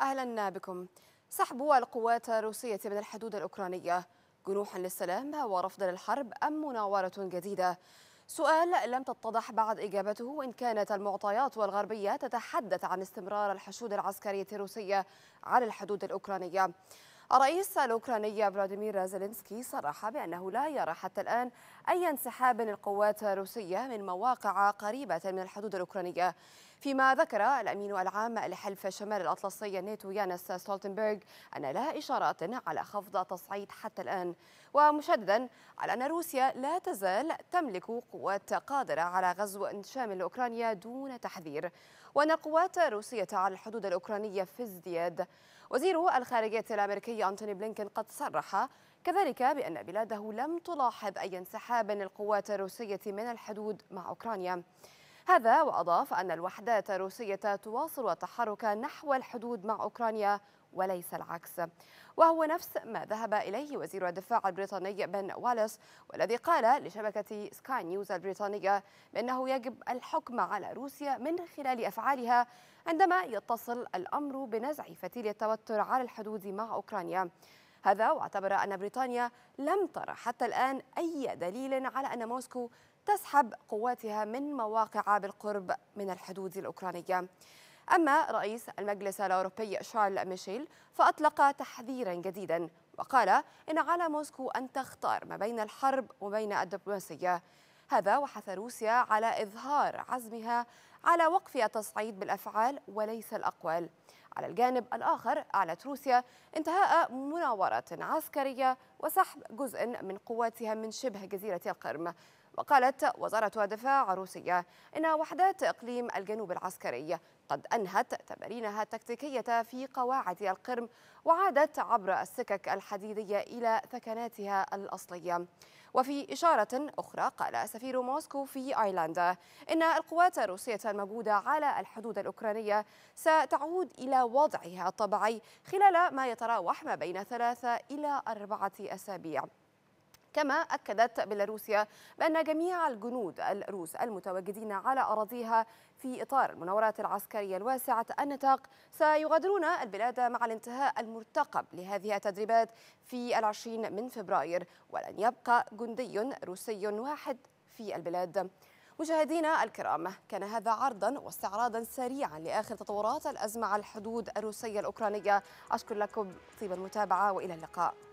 أهلا بكم سحب القوات الروسية من الحدود الأوكرانية جنوح للسلام ورفض للحرب أم مناورة جديدة؟ سؤال لم تتضح بعد إجابته ان كانت المعطيات والغربية تتحدث عن استمرار الحشود العسكرية الروسية على الحدود الأوكرانية الرئيس الأوكراني فلاديمير زيلينسكي صرح بأنه لا يرى حتى الآن أي انسحاب للقوات الروسية من مواقع قريبة من الحدود الأوكرانية فيما ذكر الأمين العام لحلف شمال الأطلسي الناتو يانس ستولتنبرغ أن لها إشارات على خفض تصعيد حتى الآن ومشددا على أن روسيا لا تزال تملك قوات قادرة على غزو شامل لأوكرانيا دون تحذير وأن القوات الروسية على الحدود الأوكرانية في ازدياد وزير الخارجية الأمريكي أنتوني بلينكن قد صرح كذلك بأن بلاده لم تلاحظ أي انسحاب للقوات الروسية من الحدود مع أوكرانيا هذا وأضاف أن الوحدات الروسية تواصل التحرك نحو الحدود مع أوكرانيا وليس العكس وهو نفس ما ذهب إليه وزير الدفاع البريطاني بن والس والذي قال لشبكة سكاي نيوز البريطانية بأنه يجب الحكم على روسيا من خلال أفعالها عندما يتصل الأمر بنزع فتيل التوتر على الحدود مع أوكرانيا هذا واعتبر أن بريطانيا لم ترى حتى الآن أي دليل على أن موسكو تسحب قواتها من مواقع بالقرب من الحدود الأوكرانية أما رئيس المجلس الأوروبي شارل ميشيل فأطلق تحذيرا جديدا وقال إن على موسكو أن تختار ما بين الحرب وبين الدبلوماسية هذا وحث روسيا على إظهار عزمها على وقف التصعيد بالأفعال وليس الأقوال على الجانب الآخر أعلنت روسيا انتهاء مناورة عسكرية وسحب جزء من قواتها من شبه جزيرة القرم وقالت وزارة الدفاع الروسية إن وحدات إقليم الجنوب العسكري قد أنهت تمارينها التكتيكية في قواعد القرم وعادت عبر السكك الحديدية إلى ثكناتها الأصلية وفي إشارة أخرى قال سفير موسكو في أيرلندا إن القوات الروسية الموجودة على الحدود الأوكرانية ستعود إلى وضعها الطبيعي خلال ما يتراوح ما بين ثلاثة إلى أربعة أسابيع كما أكدت بيلاروسيا بأن جميع الجنود الروس المتواجدين على أراضيها في إطار المناورات العسكرية الواسعة النطاق سيغادرون البلاد مع الانتهاء المرتقب لهذه التدريبات في العشرين من فبراير ولن يبقى جندي روسي واحد في البلاد مشاهدينا الكرام كان هذا عرضا واستعراضا سريعا لاخر تطورات الازمه على الحدود الروسيه الاوكرانيه اشكر لكم طيب المتابعه والى اللقاء